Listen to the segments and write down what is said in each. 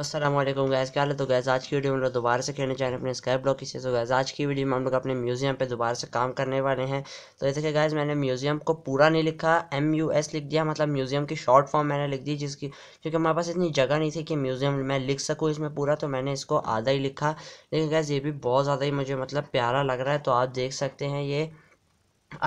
Aslam gas क्या हाल है तो गैस आज की वीडियो में हम लोग दोबारा से खेलने चाह रहे हैं अपने स्काई ब्लॉक की तो गैस आज की वीडियो में हम लोग अपने म्यूजियम पे दोबारा से काम करने वाले हैं तो ये देखिए गैस मैंने म्यूजियम को पूरा नहीं लिखा एम यू एस लिख दिया मतलब म्यूजियम की शॉर्ट फॉर्म मैंने लिख दी जिसकी क्योंकि हमारे पास इतनी जगह नहीं थी कि म्यूजियम मैं लिख सकूँ इसमें पूरा तो मैंने इसको आधा ही लिखा लेकिन गैस ये भी बहुत ज़्यादा ही मुझे मतलब प्यारा लग रहा है तो आप देख सकते हैं ये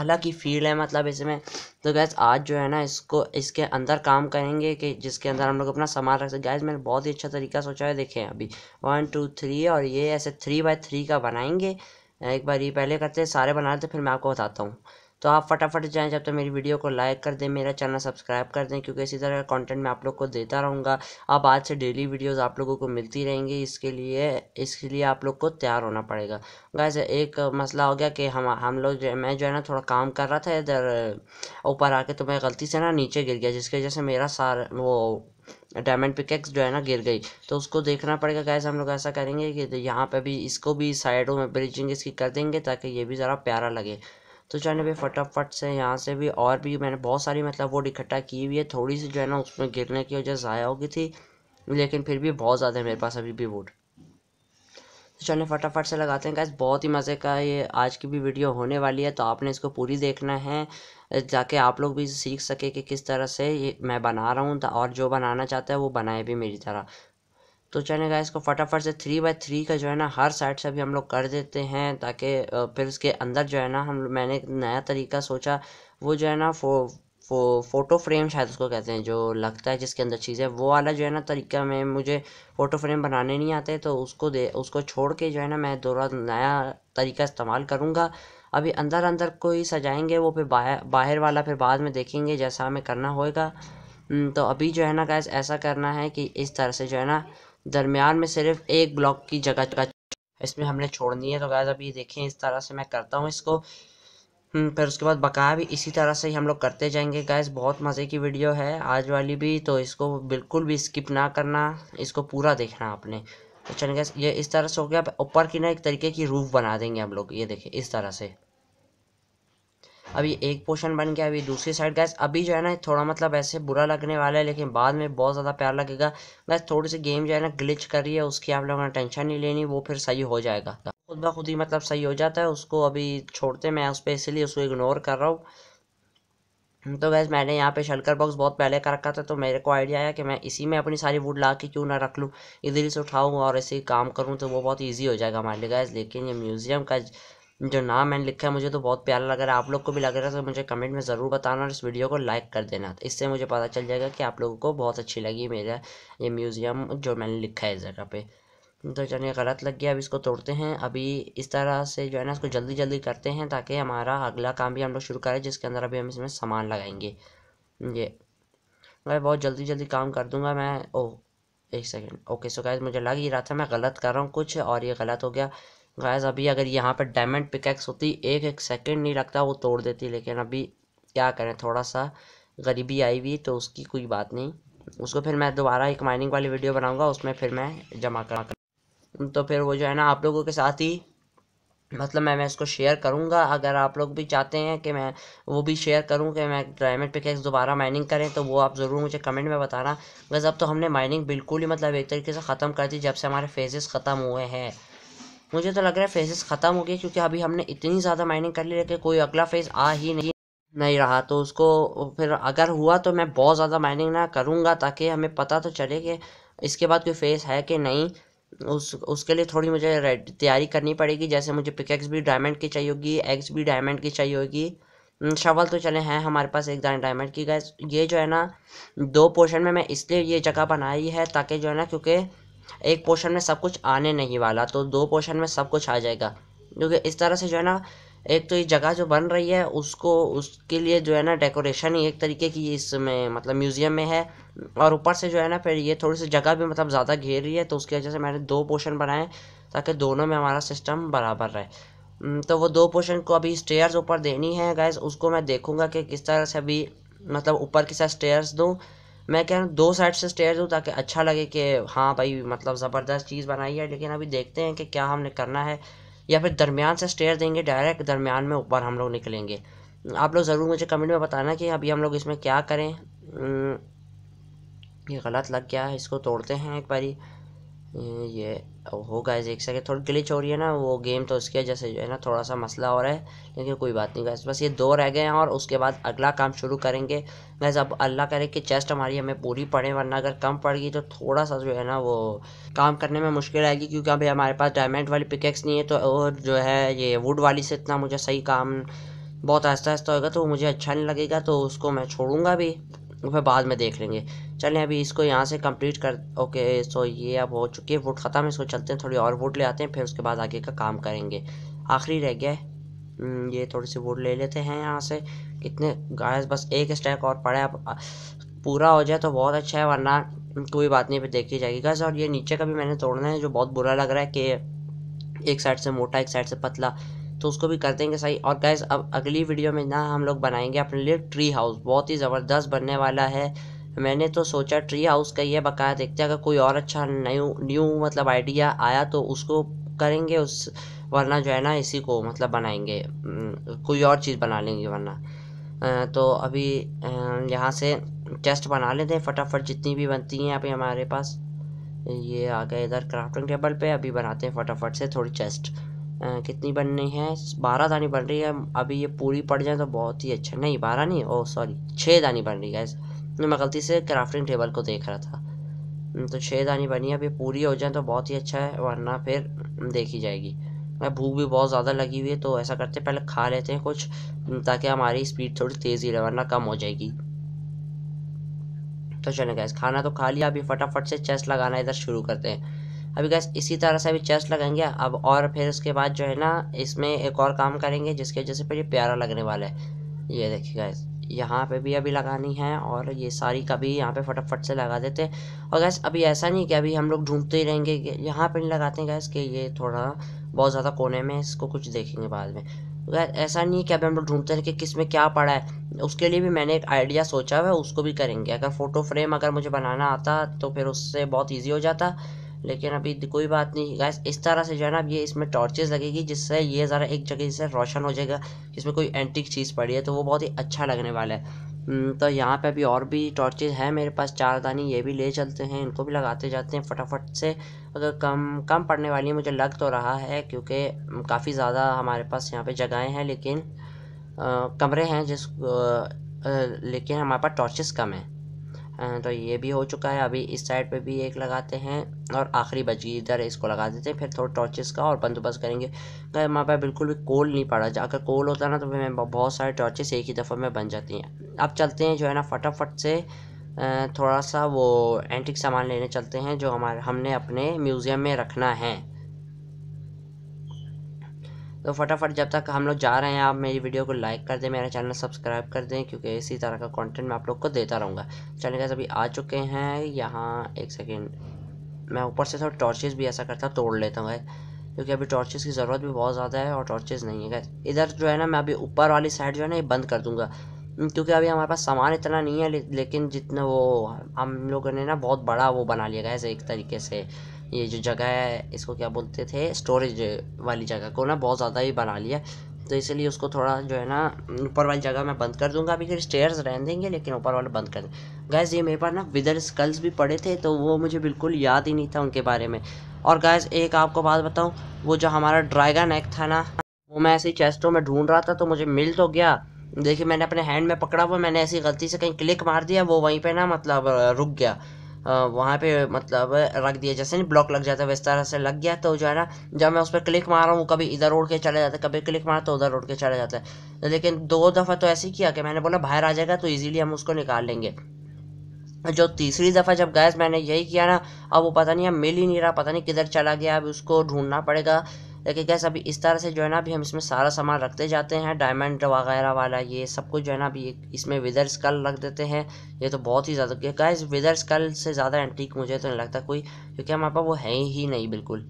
अलग ही फील है मतलब इसमें तो गैस आज जो है ना इसको इसके अंदर काम करेंगे कि जिसके अंदर हम लोग अपना सामान रख सकते गैस मैंने बहुत ही अच्छा तरीका सोचा है देखें अभी वन टू थ्री और ये ऐसे थ्री बाय थ्री का बनाएंगे एक बार ये पहले करते हैं सारे बना लेते फिर मैं आपको बताता हूँ तो आप फटाफट जाएँ जब तक तो मेरी वीडियो को लाइक कर दें मेरा चैनल सब्सक्राइब कर दें क्योंकि इसी तरह का कंटेंट मैं आप लोग को देता रहूँगा अब आज से डेली वीडियोस आप लोगों को मिलती रहेंगी इसके लिए इसके लिए आप लोग को तैयार होना पड़ेगा गैस एक मसला हो गया कि हम हम लोग मैं जो है ना थोड़ा काम कर रहा था इधर ऊपर आके तो मैं गलती से ना नीचे गिर गया जिसकी वजह से मेरा सार वो डायमंड पिकेक्स जो है ना गिर गई तो उसको देखना पड़ेगा गैस हम लोग ऐसा करेंगे कि यहाँ पे भी इसको भी साइडों में ब्रिजिंग इसकी कर देंगे ताकि ये भी ज़रा प्यारा लगे तो जो है ना भाई फटाफट से यहाँ से भी और भी मैंने बहुत सारी मतलब वो इकट्ठा की हुई है थोड़ी सी जो है ना उसमें गिरने की वजह ज़ाया हो गई थी लेकिन फिर भी बहुत ज़्यादा है मेरे पास अभी भी वोट तो चलिए फटाफट से लगाते हैं गैस बहुत ही मज़े का ये आज की भी वीडियो होने वाली है तो आपने इसको पूरी देखना है जाके आप लोग भी सीख सके कि किस तरह से ये मैं बना रहा हूँ तो और जो बनाना चाहता है वो बनाए भी मेरी तरह तो चले गए इसको फटाफट से थ्री बाय थ्री का जो है ना हर साइड से भी हम लोग कर देते हैं ताकि फिर उसके अंदर जो है ना हम मैंने एक नया तरीका सोचा वो जो है ना फो फो फोटो फ्रेम शायद उसको कहते हैं जो लगता है जिसके अंदर चीज़ें वो वाला जो है ना तरीका में मुझे फ़ोटो फ्रेम बनाने नहीं आते तो उसको दे उसको छोड़ के जो है ना मैं दोबारा नया तरीका इस्तेमाल करूँगा अभी अंदर अंदर को ही सजाएंगे वो फिर बाहर बाहर वाला फिर बाद में देखेंगे जैसा हमें करना होएगा तो अभी जो है ना गैस ऐसा करना है कि इस तरह से जो है ना दरमियान में सिर्फ एक ब्लॉक की जगह जगह इसमें हमने छोड़नी है तो गैस अभी देखें इस तरह से मैं करता हूँ इसको हम्म, फिर उसके बाद बकाया भी इसी तरह से ही हम लोग करते जाएंगे गैस बहुत मज़े की वीडियो है आज वाली भी तो इसको बिल्कुल भी स्किप ना करना इसको पूरा देखना आपने अच्छा तो गैस ये इस तरह से हो गया ऊपर की ना एक तरीके की रूफ बना देंगे हम लोग ये देखें इस तरह से अभी एक पोर्शन बन गया अभी दूसरी साइड गैस अभी जो है ना थोड़ा मतलब ऐसे बुरा लगने वाला है लेकिन बाद में बहुत ज़्यादा प्यार लगेगा गैस थोड़ी सी गेम जो है ना ग्लिच कर रही है उसकी आप लोगों ने टेंशन नहीं लेनी वो फिर सही हो जाएगा खुद ब खुद ही मतलब सही हो जाता है उसको अभी छोड़ते मैं उस पर इसलिए उसको इग्नोर कर रहा हूँ तो गैस मैंने यहाँ पे शलकर बॉक्स बहुत पहले कर रखा था तो मेरे को आइडिया आया कि मैं इसी में अपनी सारी वुड ला के क्यों ना रख लूँ इधर से उठाऊँ और ऐसे काम करूँ तो वो बहुत ईजी हो जाएगा हमारे लिए गैस लेकिन ये म्यूज़ियम का जो नाम मैंने लिखा है मुझे तो बहुत प्यारा लग रहा है आप लोग को भी लग रहा है तो मुझे कमेंट में ज़रूर बताना और इस वीडियो को लाइक कर देना तो इससे मुझे पता चल जाएगा कि आप लोगों को बहुत अच्छी लगी मेरा ये म्यूज़ियम जो मैंने लिखा है इस जगह पर तो चलिए गलत लग गया अब इसको तोड़ते हैं अभी इस तरह से जो है ना इसको जल्दी जल्दी करते हैं ताकि हमारा अगला काम भी हम लोग शुरू करें जिसके अंदर अभी हम इसमें सामान लगाएंगे ये मैं बहुत जल्दी जल्दी काम कर दूंगा मैं ओ एक सेकेंड ओके सो गाइस मुझे लग ही रहा था मैं गलत कर रहा हूँ कुछ और ये गलत हो गया गैस अभी अगर यहाँ पर डायमंड पिकैक्स होती एक एक सेकेंड नहीं लगता वो तोड़ देती लेकिन अभी क्या करें थोड़ा सा गरीबी आई हुई तो उसकी कोई बात नहीं उसको फिर मैं दोबारा एक माइनिंग वाली वीडियो बनाऊंगा उसमें फिर मैं जमा करा कर तो फिर वो जो है ना आप लोगों के साथ ही मतलब मैं मैं इसको शेयर करूंगा अगर आप लोग भी चाहते हैं कि मैं वो भी शेयर करूं कि मैं डायमंड पिकेक्स दोबारा माइनिंग करें तो वो आप ज़रूर मुझे कमेंट में बताना बस अब तो हमने माइनिंग बिल्कुल ही मतलब एक तरीके से ख़त्म कर दी जब से हमारे फेजेस ख़त्म हुए हैं मुझे तो लग रहा है फेसेस ख़त्म हो गए क्योंकि अभी हमने इतनी ज़्यादा माइनिंग कर ली है कि कोई अगला फेस आ ही नहीं नहीं रहा तो उसको फिर अगर हुआ तो मैं बहुत ज़्यादा माइनिंग ना करूँगा ताकि हमें पता तो चले कि इसके बाद कोई फेस है कि नहीं उस उसके लिए थोड़ी मुझे तैयारी करनी पड़ेगी जैसे मुझे पिकेक्स भी डायमंड की चाहिए होगी एग्स भी डायमंड की चाहिए होगी शवल तो चले हैं हमारे पास एक डायमंड की गैस ये जो है ना दो पोर्शन में मैं इसलिए ये जगह बनाई है ताकि जो है ना क्योंकि एक पोर्शन में सब कुछ आने नहीं वाला तो दो पोर्शन में सब कुछ आ जाएगा क्योंकि इस तरह से जो है ना एक तो ये जगह जो बन रही है उसको उसके लिए जो है ना डेकोरेशन ही एक तरीके की इसमें मतलब म्यूज़ियम में है और ऊपर से जो है ना फिर ये थोड़ी सी जगह भी मतलब ज़्यादा घेर रही है तो उसकी वजह से मैंने दो पोर्शन बनाए ताकि दोनों में हमारा सिस्टम बराबर रहे तो वो दो पोर्शन को अभी स्टेयर्स ऊपर देनी है गैस उसको मैं देखूँगा कि किस तरह से अभी मतलब ऊपर की साथ स्टेयर्स दूँ मैं कह रहा हूँ दो साइड से स्टेयर दूँ ताकि अच्छा लगे कि हाँ भाई मतलब ज़बरदस्त चीज़ बनाई है लेकिन अभी देखते हैं कि क्या हमने करना है या फिर दरमियान से स्टेयर देंगे डायरेक्ट दरमियान में ऊपर हम लोग निकलेंगे आप लोग ज़रूर मुझे कमेंट में बताना कि अभी हम लोग इसमें क्या करें हम्म, ये गलत लग गया है इसको तोड़ते हैं एक बारी ये तो हो गाइज एक सेकेंड थोड़ी ग्लिच हो रही है ना वो गेम तो उसके वजह से जो है ना थोड़ा सा मसला हो रहा है लेकिन कोई बात नहीं गाइज बस ये दो रह गए हैं और उसके बाद अगला काम शुरू करेंगे गैस अब अल्लाह करे कि चेस्ट हमारी हमें पूरी पड़े वरना अगर कम पड़ गई तो थोड़ा सा जो है ना वो काम करने में मुश्किल आएगी क्योंकि अभी हमारे पास डायमंड वाली पिकेक्स नहीं है तो और जो है ये वुड वाली से इतना मुझे सही काम बहुत आहिस्ता आहिस्ता होगा तो मुझे अच्छा नहीं लगेगा तो उसको मैं छोड़ूंगा भी वो फिर बाद में देख लेंगे चलें अभी इसको यहाँ से कंप्लीट कर ओके सो ये अब हो चुकी है वुड ख़त्म है इसको चलते हैं थोड़ी और वुड ले आते हैं फिर उसके बाद आगे का काम करेंगे आखिरी रह गया है हम्म, ये थोड़ी सी वुड ले लेते हैं यहाँ से कितने गायस बस एक स्टैक और पड़े अब पूरा हो जाए तो बहुत अच्छा है वरना कोई बात नहीं फिर देखी जाएगी गैस और ये नीचे का भी मैंने तोड़ना है जो बहुत बुरा लग रहा है कि एक साइड से मोटा एक साइड से पतला तो उसको भी कर देंगे सही और गैस अब अगली वीडियो में ना हम लोग बनाएंगे अपने लिए ट्री हाउस बहुत ही ज़बरदस्त बनने वाला है मैंने तो सोचा ट्री हाउस का ये बकाया देखते हैं अगर कोई और अच्छा न्यू न्यू मतलब आइडिया आया तो उसको करेंगे उस वरना जो है ना इसी को मतलब बनाएंगे कोई और चीज़ बना लेंगे वरना तो अभी यहाँ से टेस्ट बना लेते हैं फटाफट जितनी भी बनती हैं अभी हमारे पास ये आ गए इधर क्राफ्टिंग टेबल पे अभी बनाते हैं फटाफट से थोड़ी चेस्ट कितनी बननी है बारह दानी बन रही है अभी ये पूरी पड़ जाए तो बहुत ही अच्छा नहीं बारह नहीं ओ सॉरी छः दानी बन रही है मैं गलती से क्राफ्टिंग टेबल को देख रहा था तो छः दानी बनी है अभी पूरी हो जाए तो बहुत ही अच्छा है वरना फिर देखी जाएगी मैं भूख भी बहुत ज़्यादा लगी हुई है तो ऐसा करते पहले खा लेते हैं कुछ ताकि हमारी स्पीड थोड़ी तेज़ी रहे वरना कम हो जाएगी तो चले गए खाना तो खा लिया अभी फटाफट से चेस्ट लगाना इधर शुरू करते हैं अभी गैस इसी तरह से अभी चेस्ट लगाएंगे अब और फिर उसके बाद जो है ना इसमें एक और काम करेंगे जिसकी वजह से फिर ये प्यारा लगने वाला है ये देखिए गैस यहाँ पे भी अभी लगानी है और ये सारी कभी यहाँ पे फटाफट से लगा देते हैं और गैस अभी ऐसा नहीं कि अभी हम लोग ढूंढते ही रहेंगे यहाँ पे नहीं लगाते गैस कि ये थोड़ा बहुत ज़्यादा कोने में इसको कुछ देखेंगे बाद में गैस ऐसा नहीं कि अभी हम लोग ढूंढते रहें कि किस में क्या पड़ा है उसके लिए भी मैंने एक आइडिया सोचा हुआ है उसको भी करेंगे अगर फ़ोटो फ्रेम अगर मुझे बनाना आता तो फिर उससे बहुत ईजी हो जाता लेकिन अभी कोई बात नहीं गैस इस तरह से जो है ना ये इसमें टॉर्चेस लगेगी जिससे ये ज़रा एक जगह से रोशन हो जाएगा इसमें कोई एंटिक चीज़ पड़ी है तो वो बहुत ही अच्छा लगने वाला है हम्म, तो यहाँ पे अभी और भी टॉर्चेज हैं मेरे पास चार दानी ये भी ले चलते हैं इनको भी लगाते जाते हैं फटाफट से अगर कम कम पड़ने वाली मुझे लग तो रहा है क्योंकि हम्म, काफ़ी ज़्यादा हमारे पास यहाँ पर जगहें हैं लेकिन कमरे हैं जिस लेकिन हमारे पास टॉर्चेस कम हैं तो ये भी हो चुका है अभी इस साइड पे भी एक लगाते हैं और आखिरी बची इधर इसको लगा देते हैं फिर थोड़ा टॉर्चेस का और बंदोबस्त करेंगे अगर वहाँ पर बिल्कुल भी कोल नहीं पड़ा अगर कोल होता ना तो मैं बहुत सारे टॉर्चेस एक ही दफ़ा में बन जाती हैं अब चलते हैं जो है ना फटाफट से थोड़ा सा वो एंटिक सामान लेने चलते हैं जो हमारे हमने अपने म्यूज़ियम में रखना है तो फटाफट जब तक हम लोग जा रहे हैं आप मेरी वीडियो को लाइक कर दें मेरा चैनल सब्सक्राइब कर दें क्योंकि इसी तरह का कंटेंट मैं आप लोग को देता रहूँगा चलिए गैस अभी आ चुके हैं यहाँ एक सेकेंड मैं ऊपर से थोड़ा टॉर्चेस भी ऐसा करता तोड़ लेता हूँ क्योंकि अभी टॉर्चेस की ज़रूरत भी बहुत ज़्यादा है और टॉर्चेस नहीं है इधर जो है ना मैं अभी ऊपर वाली साइड जो है ना ये बंद कर दूँगा क्योंकि अभी हमारे पास सामान इतना नहीं है लेकिन जितना वो हम लोगों ने ना बहुत बड़ा वो बना लिया गया है एक तरीके से ये जो जगह है इसको क्या बोलते थे स्टोरेज वाली जगह को ना बहुत ज़्यादा ही बना लिया तो इसलिए उसको थोड़ा जो है ना ऊपर वाली जगह मैं बंद कर दूंगा अभी फिर स्टेयर्स रहने देंगे लेकिन ऊपर वाले बंद कर गैस ये मेरे पास ना विदर स्कल्स भी पड़े थे तो वो मुझे बिल्कुल याद ही नहीं था उनके बारे में और गैस एक आपको बात बताऊँ वो जो हमारा ड्रैगन एग था ना वो मैं ऐसे चेस्टों में ढूंढ रहा था तो मुझे मिल तो गया देखिए मैंने अपने हैंड में पकड़ा हुआ मैंने ऐसी गलती से कहीं क्लिक मार दिया वो वहीं पे ना मतलब रुक गया वहाँ पे मतलब रख दिया जैसे ब्लॉक लग जाता है वैसे तरह से लग गया तो जो है ना जब मैं उस पर क्लिक मार रहा हूँ कभी इधर उड़ के चला जाता है कभी क्लिक मारा तो उधर उड़ के चला जाता है लेकिन दो दफ़ा तो ऐसे ही किया कि मैंने बोला बाहर आ जाएगा तो ईजिली हम उसको निकाल लेंगे जो तीसरी दफ़ा जब गैस मैंने यही किया ना अब वो पता नहीं अब मिल ही नहीं रहा पता नहीं किधर चला गया अब उसको ढूंढना पड़ेगा देखिए गैस अभी इस तरह से जो है ना अभी हम इसमें सारा सामान रखते जाते हैं डायमंड वगैरह वाला ये सब कुछ जो है ना अभी इसमें विदर स्कल रख देते हैं ये तो बहुत ही ज़्यादा गैस विदर स्कल से ज़्यादा एंटीक मुझे तो नहीं लगता कोई क्योंकि हमारे पास वो है ही नहीं बिल्कुल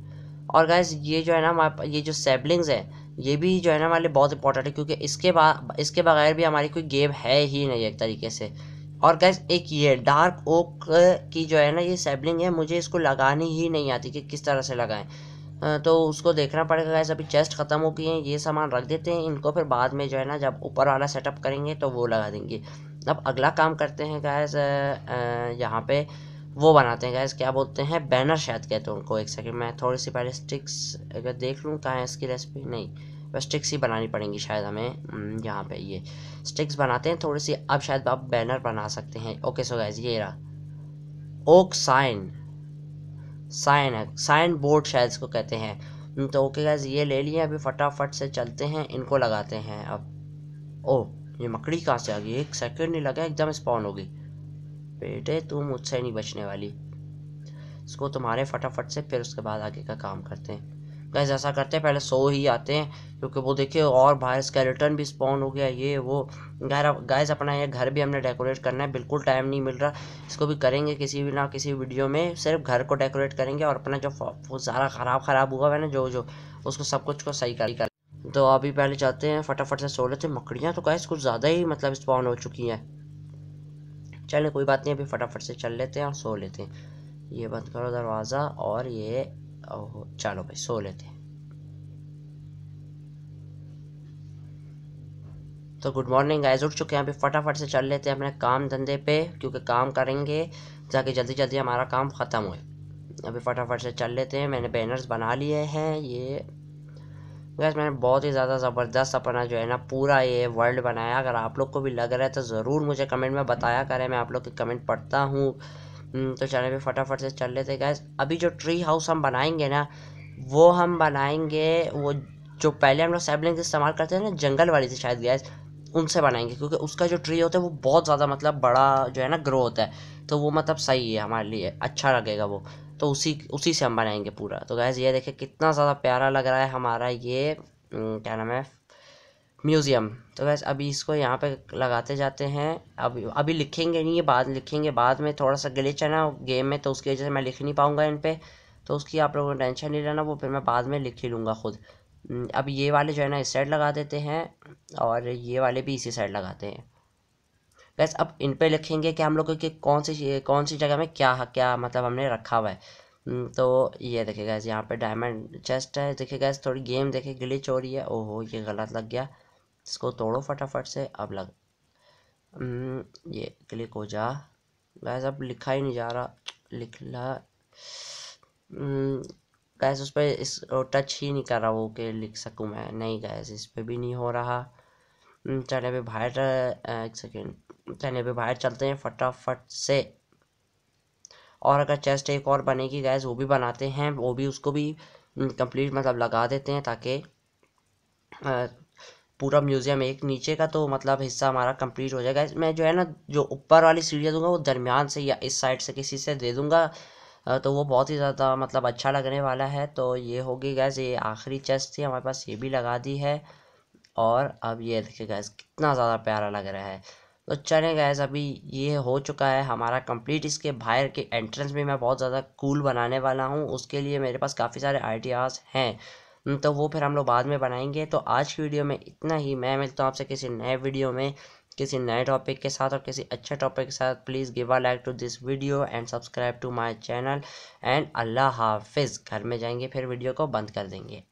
और गैस ये जो है ना हमारे ये जो सेबलिंग्स है ये भी जो है ना हमारे लिए बहुत इंपॉर्टेंट है क्योंकि इसके बाद इसके बगैर भी हमारी कोई गेम है ही नहीं एक तरीके से और गैस एक ये डार्क ओक की जो है ना ये सेबलिंग है मुझे इसको लगानी ही नहीं आती कि किस तरह से लगाएं तो उसको देखना पड़ेगा गैस अभी चेस्ट ख़त्म हो गई है ये सामान रख देते हैं इनको फिर बाद में जो है ना जब ऊपर वाला सेटअप करेंगे तो वो लगा देंगे अब अगला काम करते हैं गैस यहाँ पे वो बनाते हैं गैस क्या बोलते हैं बैनर शायद कहते हैं उनको एक सेकंड मैं थोड़ी सी पहले स्टिक्स अगर देख लूँ कहाँ है इसकी रेसिपी नहीं बस स्टिक्स ही बनानी पड़ेंगी शायद हमें यहाँ पे ये स्टिक्स बनाते हैं थोड़ी सी अब शायद आप बैनर बना सकते हैं ओके सो गैस ये रहा ओक साइन साइन है साइन बोर्ड शायद इसको कहते हैं हम्म, तो ओके गैस ये ले लिए अभी फटाफट से चलते हैं इनको लगाते हैं अब ओ ये मकड़ी कहाँ से आ गई एक सेकंड नहीं लगा एकदम स्पॉन होगी बेटे तू मुझसे नहीं बचने वाली इसको तुम्हारे फटाफट से फिर उसके बाद आगे का काम करते हैं गैस ऐसा करते हैं पहले सो ही आते हैं क्योंकि वो देखिए और बाहर स्केलेटन भी स्पॉन हो गया ये वो घर गैस अपना ये घर भी हमने डेकोरेट करना है बिल्कुल टाइम नहीं मिल रहा इसको भी करेंगे किसी भी ना किसी वीडियो में सिर्फ घर को डेकोरेट करेंगे और अपना जो सारा ख़राब ख़राब हुआ है ना जो जो उसको सब कुछ को सही कर तो अभी पहले जाते हैं फटाफट से सो लेते हैं मकड़ियाँ तो गैस कुछ ज़्यादा ही मतलब स्पॉन हो चुकी हैं चलें कोई बात नहीं अभी फटाफट से चल लेते हैं और सो लेते हैं ये बंद करो दरवाज़ा और ये और चलो भाई सो लेते हैं तो गुड मॉर्निंग गाइस उठ चुके हैं अभी फटाफट से चल लेते हैं अपने काम धंधे पे क्योंकि काम करेंगे ताकि जल्दी जल्दी हमारा काम ख़त्म होए अभी फटाफट से चल लेते हैं मैंने बैनर्स बना लिए हैं ये गैस मैंने बहुत ही ज़्यादा ज़बरदस्त अपना जो है ना पूरा ये वर्ल्ड बनाया अगर आप लोग को भी लग रहा है तो ज़रूर मुझे कमेंट में बताया करें मैं आप लोग के कमेंट पढ़ता हूँ हम्म, तो चले भी फटाफट से चल लेते गैस अभी जो ट्री हाउस हम बनाएंगे ना वो हम बनाएंगे वो जो पहले हम लोग सेबलिंग इस्तेमाल करते थे ना जंगल वाली थी शायद गैस उनसे बनाएंगे क्योंकि उसका जो ट्री होता है वो बहुत ज़्यादा मतलब बड़ा जो है ना ग्रो होता है तो वो मतलब सही है हमारे लिए अच्छा लगेगा वो तो उसी उसी से हम बनाएंगे पूरा तो गैस ये देखें कितना ज़्यादा प्यारा लग रहा है हमारा ये हम्म, क्या नाम है म्यूज़ियम तो वैसे अभी इसको यहाँ पे लगाते जाते हैं अभी अभी लिखेंगे नहीं ये बाद लिखेंगे बाद में थोड़ा सा गले है ना गेम में तो उसकी वजह से मैं लिख नहीं पाऊँगा इन पर तो उसकी आप लोगों को टेंशन नहीं लेना वो फिर मैं बाद में लिख ही लूँगा खुद अब ये वाले जो है ना इस साइड लगा देते हैं और ये वाले भी इसी साइड लगाते हैं वैसे अब इन पर लिखेंगे कि हम लोग कि कौन सी कौन सी जगह में क्या क्या मतलब हमने रखा हुआ है तो ये देखिए गैस यहाँ पे डायमंड चेस्ट है देखिए गैस थोड़ी गेम देखे गिलिच हो रही है ओहो ये गलत लग गया इसको तोड़ो फटाफट से अब लग हम्म, ये क्लिक हो जा गैस अब लिखा ही नहीं जा रहा ला गैस हम्म, उस पर इस टच ही नहीं कर रहा वो कि लिख सकूँ मैं नहीं गैस इस पर भी नहीं हो रहा हम्म, चले भी बाहर एक सेकेंड चले भी बाहर चलते हैं फटाफट से और अगर चेस्ट एक और बनेगी गैस वो भी बनाते हैं वो भी उसको भी कंप्लीट मतलब लगा देते हैं ताकि पूरा म्यूज़ियम एक नीचे का तो मतलब हिस्सा हमारा कंप्लीट हो जाएगा मैं जो है ना जो ऊपर वाली सीढ़ियाँ दूंगा वो दरमियान से या इस साइड से किसी से दे दूंगा तो वो बहुत ही ज़्यादा मतलब अच्छा लगने वाला है तो ये होगी गैस ये आखिरी चेस्ट थी हमारे पास ये भी लगा दी है और अब ये देखिए गैस कितना ज़्यादा प्यारा लग रहा है तो चले गैस अभी ये हो चुका है हमारा कंप्लीट इसके बाहर के एंट्रेंस भी मैं बहुत ज़्यादा कूल बनाने वाला हूँ उसके लिए मेरे पास काफ़ी सारे आइडियाज़ हैं हम्म, तो वो फिर हम लोग बाद में बनाएंगे तो आज की वीडियो में इतना ही मैं मिलता हूँ आपसे किसी नए वीडियो में किसी नए टॉपिक के साथ और किसी अच्छे टॉपिक के साथ please give a like to this video and subscribe to my channel and अल्लाह हाफिज़ घर में जाएंगे फिर वीडियो को बंद कर देंगे